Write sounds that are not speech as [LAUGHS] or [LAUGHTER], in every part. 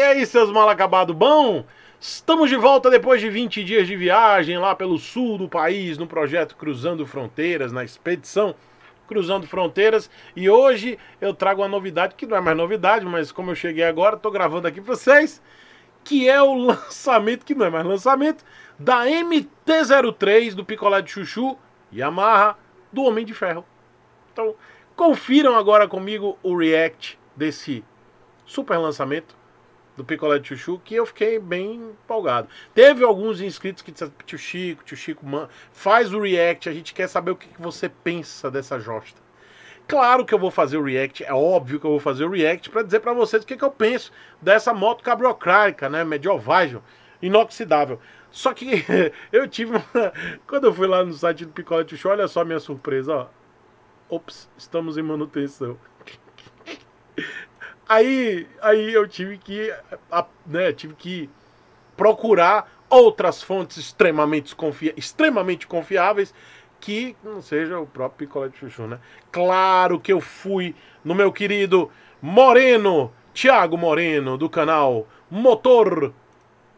E aí, seus mal bom? Estamos de volta depois de 20 dias de viagem lá pelo sul do país, no projeto Cruzando Fronteiras, na expedição Cruzando Fronteiras. E hoje eu trago uma novidade, que não é mais novidade, mas como eu cheguei agora, estou gravando aqui para vocês, que é o [LAUGHS] lançamento, que não é mais lançamento, da MT-03 do Picolé de Chuchu, Yamaha, do Homem de Ferro. Então, confiram agora comigo o react desse super lançamento do Picolé de Chuchu, que eu fiquei bem empolgado. Teve alguns inscritos que disseram, tio Chico, tio Chico, man, faz o react, a gente quer saber o que, que você pensa dessa josta. Claro que eu vou fazer o react, é óbvio que eu vou fazer o react para dizer para vocês o que, que eu penso dessa moto cabriocrárica, né, medieval, inoxidável. Só que [LAUGHS] eu tive uma... Quando eu fui lá no site do Picolé Chuchu, olha só a minha surpresa, ó. Ops, estamos em manutenção. Aí, aí eu tive que, né, tive que procurar outras fontes extremamente, extremamente confiáveis que não seja o próprio picolé de chuchu, né? Claro que eu fui no meu querido Moreno, Thiago Moreno, do canal Motor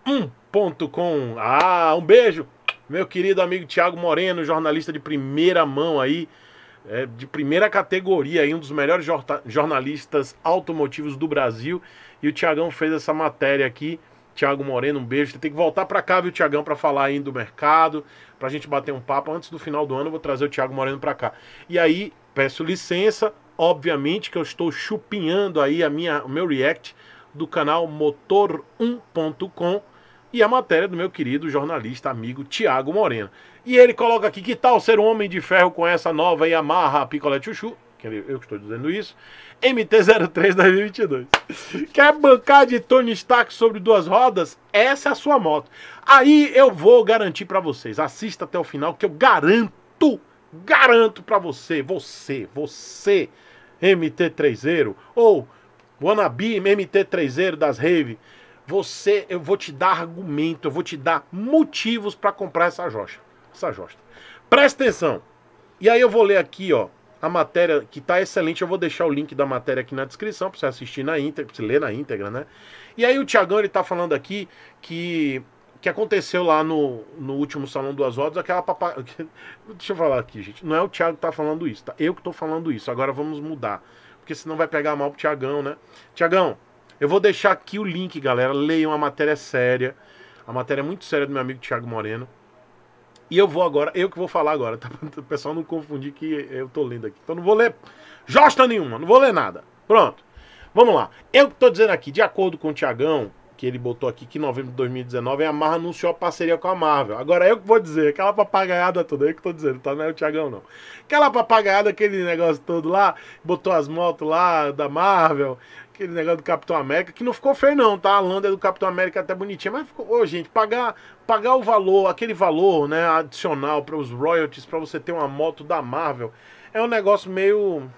1.com. Ah, um beijo, meu querido amigo Thiago Moreno, jornalista de primeira mão aí é, de primeira categoria, aí, um dos melhores jornalistas automotivos do Brasil. E o Tiagão fez essa matéria aqui. Tiago Moreno, um beijo. Tem que voltar para cá, viu, Tiagão, para falar aí do mercado, para a gente bater um papo. Antes do final do ano, eu vou trazer o Tiago Moreno para cá. E aí, peço licença, obviamente que eu estou chupinhando aí a minha, o meu react do canal motor1.com e a matéria do meu querido jornalista amigo Tiago Moreno. E ele coloca aqui: que tal ser um homem de ferro com essa nova Yamaha Picolé Chuchu? Que eu estou dizendo isso. MT-03 2022. [LAUGHS] Quer bancar de Tony Stark sobre duas rodas? Essa é a sua moto. Aí eu vou garantir para vocês. Assista até o final que eu garanto, garanto para você, você, você, MT-30 ou wannabe MT-30 das Rave, você, eu vou te dar argumento, eu vou te dar motivos para comprar essa jocha essa josta. Presta atenção. E aí eu vou ler aqui, ó, a matéria que tá excelente. Eu vou deixar o link da matéria aqui na descrição para você assistir na íntegra, você ler na íntegra, né? E aí o Tiagão, ele tá falando aqui que que aconteceu lá no, no último Salão duas Oswaldo, aquela papa... [LAUGHS] Deixa eu falar aqui, gente. Não é o Thiago que tá falando isso, tá? Eu que tô falando isso. Agora vamos mudar. Porque senão vai pegar mal pro Tiagão, né? Tiagão, eu vou deixar aqui o link, galera. Leiam, a matéria é séria. A matéria é muito séria do meu amigo Tiago Moreno. E eu vou agora, eu que vou falar agora, tá? [LAUGHS] O pessoal não confundir que eu tô lendo aqui. Então não vou ler josta nenhuma, não vou ler nada. Pronto. Vamos lá. Eu que tô dizendo aqui, de acordo com o Tiagão, que ele botou aqui que em novembro de 2019 é a Marvel anunciou a parceria com a Marvel. Agora eu que vou dizer, aquela papagaiada toda, eu que tô dizendo, tá? Não é o Tiagão, não. Aquela papagaiada, aquele negócio todo lá, botou as motos lá da Marvel, Aquele negócio do Capitão América, que não ficou feio não, tá? A landa é do Capitão América até bonitinha, mas ficou, ô gente, pagar, pagar o valor, aquele valor, né, adicional para os royalties, para você ter uma moto da Marvel, é um negócio meio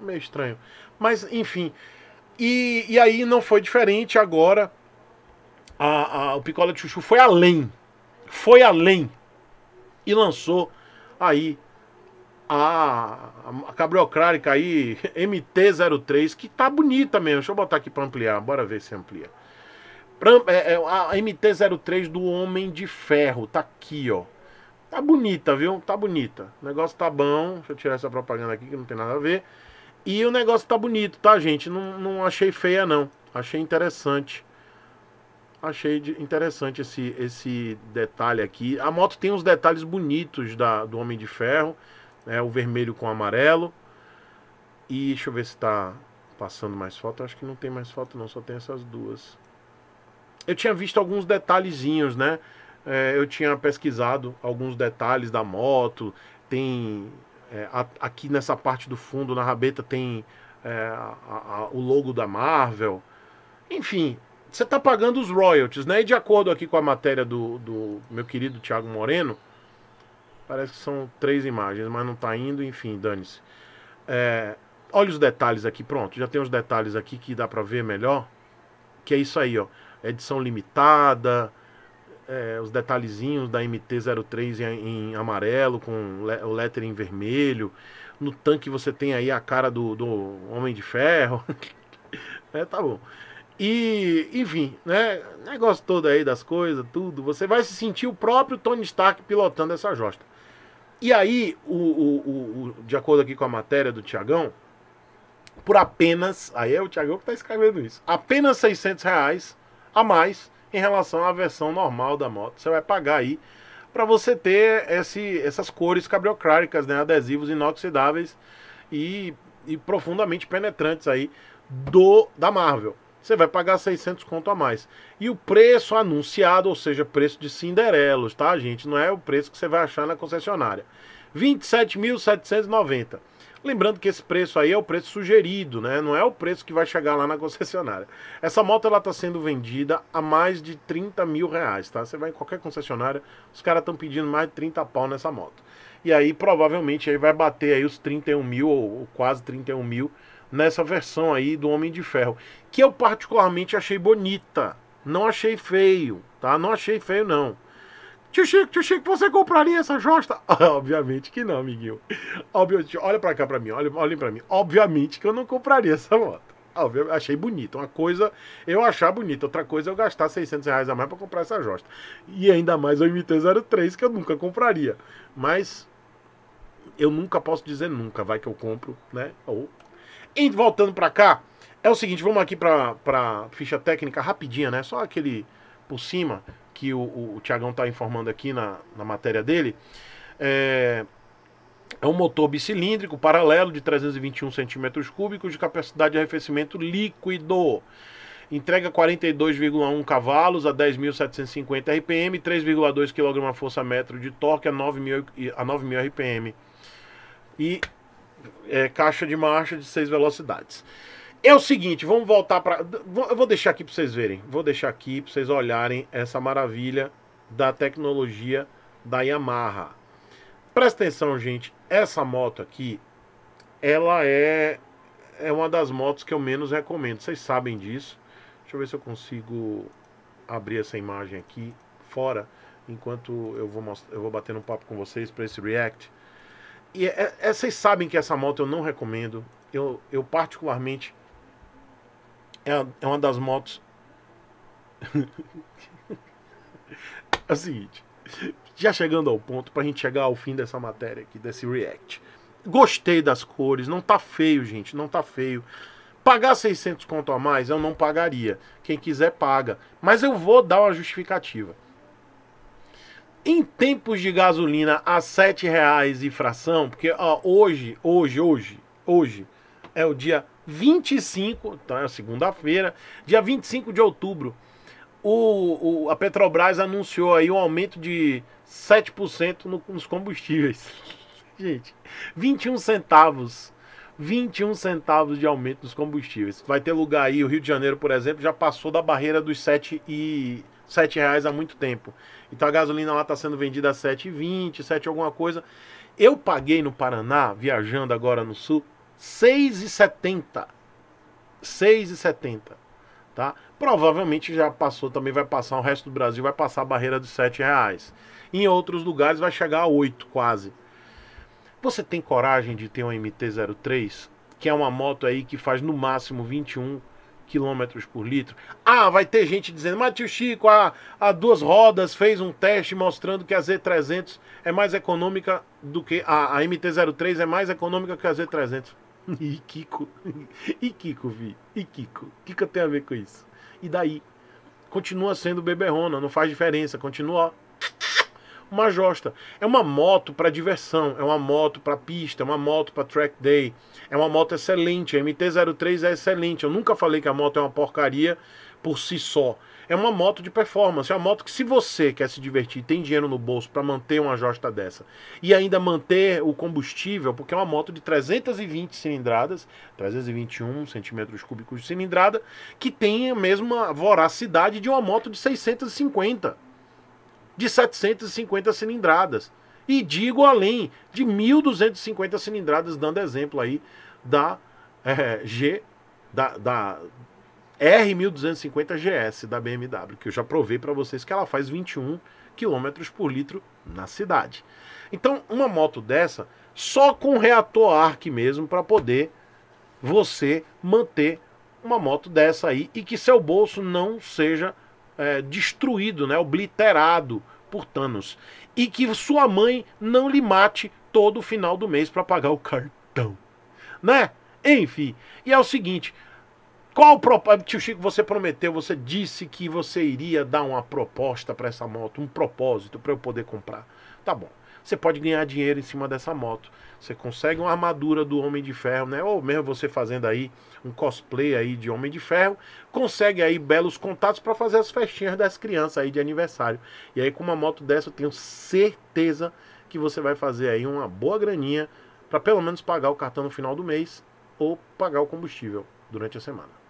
meio estranho. Mas, enfim. E, e aí não foi diferente agora. A, a, o Picola de Chuchu foi além. Foi além. E lançou aí a, a cabriocrárica aí, [LAUGHS] MT-03, que tá bonita mesmo. Deixa eu botar aqui para ampliar, bora ver se amplia. É, é, a MT-03 do Homem de Ferro, tá aqui, ó. Tá bonita, viu? Tá bonita. O negócio tá bom. Deixa eu tirar essa propaganda aqui que não tem nada a ver. E o negócio tá bonito, tá, gente? Não, não achei feia, não. Achei interessante. Achei interessante esse, esse detalhe aqui. A moto tem uns detalhes bonitos da, do Homem de Ferro é o vermelho com o amarelo. E deixa eu ver se está passando mais foto. Acho que não tem mais foto, não, só tem essas duas. Eu tinha visto alguns detalhezinhos, né? É, eu tinha pesquisado alguns detalhes da moto. Tem é, a, aqui nessa parte do fundo, na rabeta, tem é, a, a, o logo da Marvel. Enfim, você está pagando os royalties, né? E de acordo aqui com a matéria do, do meu querido Tiago Moreno, Parece que são três imagens, mas não está indo, enfim, dane-se. É, olha os detalhes aqui, pronto. Já tem os detalhes aqui que dá para ver melhor. Que é isso aí, ó. Edição limitada, é, os detalhezinhos da MT-03 em, em, amarelo, com le o lettering em vermelho. No tanque você tem aí a cara do, do Homem de Ferro. [LAUGHS] é, tá bom. E, enfim, né? Negócio todo aí das coisas, tudo. Você vai se sentir o próprio Tony Stark pilotando essa josta. E aí, o, o, o, de acordo aqui com a matéria do Tiagão, por apenas, aí é o Tiagão que está escrevendo isso, apenas 600 reais a mais em relação à versão normal da moto. Você vai pagar aí para você ter esse, essas cores cabriocráticas, né, adesivos inoxidáveis e, e profundamente penetrantes aí do da Marvel você vai pagar 600 conto a mais. E o preço anunciado, ou seja, preço de cinderelos, tá, gente? Não é o preço que você vai achar na concessionária. 27.790. Lembrando que esse preço aí é o preço sugerido, né? Não é o preço que vai chegar lá na concessionária. Essa moto ela tá sendo vendida a mais de 30 mil reais, tá? Você vai em qualquer concessionária, os caras estão pedindo mais de 30 pau nessa moto. E aí provavelmente aí vai bater aí os 31 mil ou, quase 31 mil nessa versão aí do Homem de Ferro, que eu particularmente achei bonita. Não achei feio, tá? Não achei feio, não. Tio Chico, tio Chico, você compraria essa josta? [LAUGHS] Obviamente que não, amiguinho. Obviamente, olha pra cá pra mim, olha, olhem pra mim. Obviamente que eu não compraria essa moto. Obviamente, achei bonita. Uma coisa eu achar bonita, outra coisa eu gastar 600 reais a mais pra comprar essa josta. E ainda mais o MT-03 que eu nunca compraria. Mas eu nunca posso dizer nunca, vai que eu compro, né? Ou e voltando para cá, é o seguinte, vamos aqui para pra ficha técnica rapidinha, né? Só aquele por cima que o, o, o Tiagão tá informando aqui na, na matéria dele. É, é um motor bicilíndrico paralelo de 321 centímetros cúbicos de capacidade de arrefecimento líquido. Entrega 42,1 cavalos a 10.750 RPM, 3,2 kgfm força metro de torque a 9.000 a 9.000 RPM. E é, caixa de marcha de seis velocidades. É o seguinte, vamos voltar para. Eu vou deixar aqui para vocês verem. Vou deixar aqui para vocês olharem essa maravilha da tecnologia da Yamaha. Presta atenção, gente. Essa moto aqui, ela é é uma das motos que eu menos recomendo. Vocês sabem disso. Deixa eu ver se eu consigo abrir essa imagem aqui fora enquanto eu vou mostrar, eu vou bater um papo com vocês para esse react. E é, é, é, vocês sabem que essa moto eu não recomendo. Eu, eu particularmente. É, é uma das motos. [LAUGHS] é o seguinte. Já chegando ao ponto, pra gente chegar ao fim dessa matéria aqui, desse react. Gostei das cores, não tá feio, gente, não tá feio. Pagar 600 conto a mais eu não pagaria. Quem quiser paga. Mas eu vou dar uma justificativa. Em tempos de gasolina a sete reais e fração, porque ó, hoje, hoje, hoje, hoje é o dia 25, então é segunda-feira, dia 25 de outubro, o, o, a Petrobras anunciou aí um aumento de 7% no, nos combustíveis. [LAUGHS] Gente, 21 centavos. 21 centavos de aumento nos combustíveis. Vai ter lugar aí, o Rio de Janeiro, por exemplo, já passou da barreira dos 7 e sete reais há muito tempo. Então a gasolina lá está sendo vendida a 7,20, 7 alguma coisa. Eu paguei no Paraná, viajando agora no sul, 6,70. 6,70, tá? Provavelmente já passou, também vai passar, o resto do Brasil vai passar a barreira dos 7 reais. Em outros lugares vai chegar a 8 quase. Você tem coragem de ter uma MT-03, que é uma moto aí que faz no máximo 21 quilômetros por litro. Ah, vai ter gente dizendo, mas tio Chico, a, a duas rodas fez um teste mostrando que a Z300 é mais econômica do que. A, a MT-03 é mais econômica que a Z300. [LAUGHS] E Kiko, [LAUGHS] e Kiko, vi, e Kiko. O que, que tem a ver com isso? E daí? Continua sendo beberrona, não faz diferença, continua uma josta. É uma moto para diversão, é uma moto para pista, é uma moto para track day. É uma moto excelente, a MT-03 é excelente. Eu nunca falei que a moto é uma porcaria por si só. É uma moto de performance, é uma moto que se você quer se divertir, tem dinheiro no bolso para manter uma josta dessa e ainda manter o combustível, porque é uma moto de 320 cilindradas, 321 centímetros cúbicos de cilindrada, que tem a mesma voracidade de uma moto de 650 de 750 cilindradas. E digo além de 1.250 cilindradas, dando exemplo aí da é, G, da, da R1250 GS da BMW, que eu já provei para vocês que ela faz 21 km por litro na cidade. Então, uma moto dessa, só com reator ARC mesmo, para poder você manter uma moto dessa aí e que seu bolso não seja é, destruído, né, obliterado por Thanos. E que sua mãe não lhe mate todo o final do mês para pagar o cartão. Né? Enfim. E é o seguinte. Qual proposta. Tio Chico, você prometeu, você disse que você iria dar uma proposta para essa moto, um propósito para eu poder comprar. Tá bom você pode ganhar dinheiro em cima dessa moto. Você consegue uma armadura do Homem de Ferro, né? Ou mesmo você fazendo aí um cosplay aí de Homem de Ferro, consegue aí belos contatos para fazer as festinhas das crianças aí de aniversário. E aí com uma moto dessa eu tenho certeza que você vai fazer aí uma boa graninha para pelo menos pagar o cartão no final do mês ou pagar o combustível durante a semana.